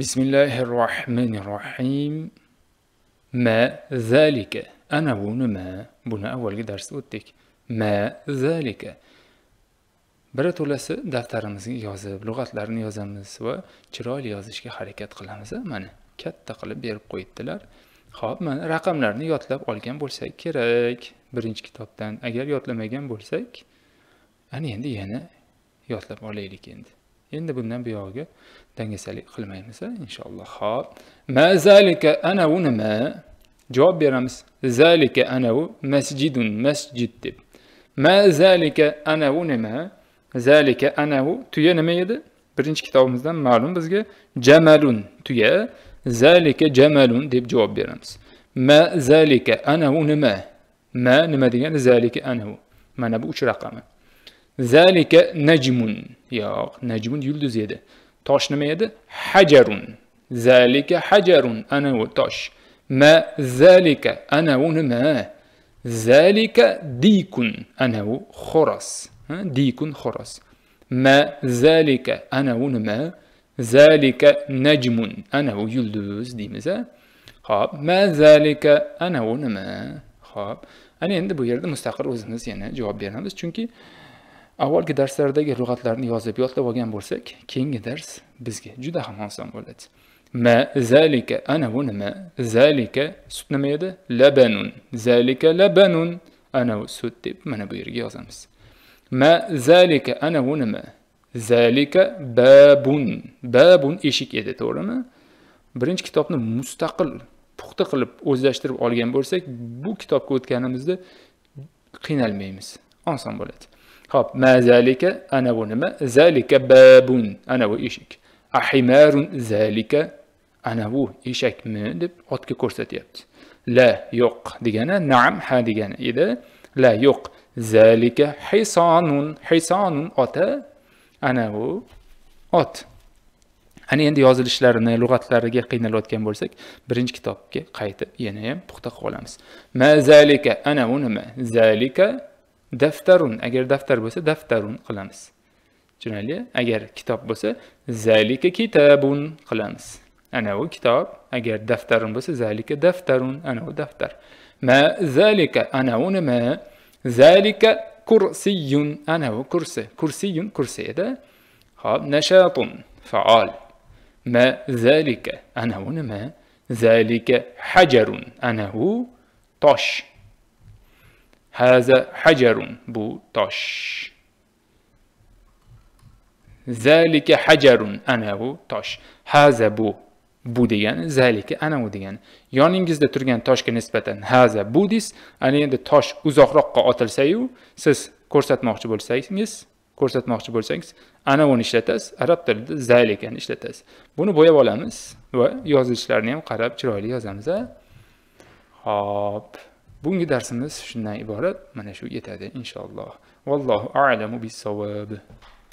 Bismillahirrahmanirrahim. Ma zalika? Ana ما ذلك أنا avvalgi darsda o'tdik Ma zalika? biri to'lasi daftarimizga yozib lug'atlarni yozamiz va chiroyli yozishga harakat qilamiz mana katta qilib berib qo'yibdilar Xo'p, mana raqamlarni yodlab olgan bo'lsak kerak birinchi kitobdan agar yodlamagan bo'lsak ana endi yana yodlab olaylik endi endi bundan buyog'iga dangasalik qilmaymiz inshaalloh ho'p ma zalika ana u nima javob beramiz zalika ana u masjidun masjid deb ma zalika ana u nima zalika ana u tuya nima edi birinchi kitobimizdan ma'lum bizga jamalun tuya zalika jamalun deb javob beramiz ma zalika ana u nima ma nima degani zalika u mana bu uch raqami zalika najmun yo'q najmun yulduz edi tosh nima edi hajarun zalika hajarun ana u tosh ma zalika ana u nima zalika dikun ana u xo'roz dikun xo'roz ma zalika ana u nima zalika najmun ana u yulduz deymiz a ho'p ma zalika ana u nima ho'p ana endi bu yerda mustaqil o'zimiz yana javob beramiz chunki avvalgi darslardagi lug'atlarni yozib yodlab olgan bo'lsak keyingi dars bizga juda ham oson bo'ladi ma zalika ana bu nima zalika sut nima edi labanun zalika labanun ana bu sut deb mana bu yerga yozamiz ma zalika ana bu nima zalika babun babun eshik edi to'g'rimi birinchi kitobni mustaqil puxta qilib o'zlashtirib olgan bo'lsak bu kitobga o'tganimizda qiynalmaymiz oson bo'ladi Hop, ma zalika ana bu nima? Zalika babun, ana bu eshik. Ahimarun zalika ana bu eshakmi deb otga ko'rsatyapti. La yo'q degani na'am ha degani edi. La yo'q. Zalika hisonun, hisonun ota ana bu ot. Ana endi yozilishlarini, lug'atlariga qiynalayotgan bo'lsak, birinchi kitobga qaytib yana ham puxta qilib olamiz. Ma zalika ana bu nima? Zalika دفترون اگر دفتر بسه دفترون قلمس جنالي اگر كتاب بسه ذلك كتابون قلمس انا هو كتاب اگر دفترون بسه ذلك دفترون انا هو دفتر ما ذلك انا هون ما ذلك كرسيون انا هو كرسي كرسيون كرسي إيه ده خب نشاط فعال ما ذلك انا هون ما ذلك حجر انا هو طاش Haza hajarun. Bu tosh. Zalika hajarun. Ana bu tosh. Haza bu. Bu degani zalika ana u degani. Yoningizda turgan toshga nisbatan haza bu des Ana endi tosh uzoqroqqa otilsa-yu, siz ko'rsatmoqchi bo'lsangiz, ko'rsatmoqchi bo'lsangiz, ana uni ishlatasiz, arab tilida zalikani ishlatasiz. Buni bo'yab olamiz va yozilishlarini ham qarab chiroyli yozamiz. Xo'p. bugungi darsimiz shundan iborat mana shu yetadi inshaalloh vallohu alamu bissavob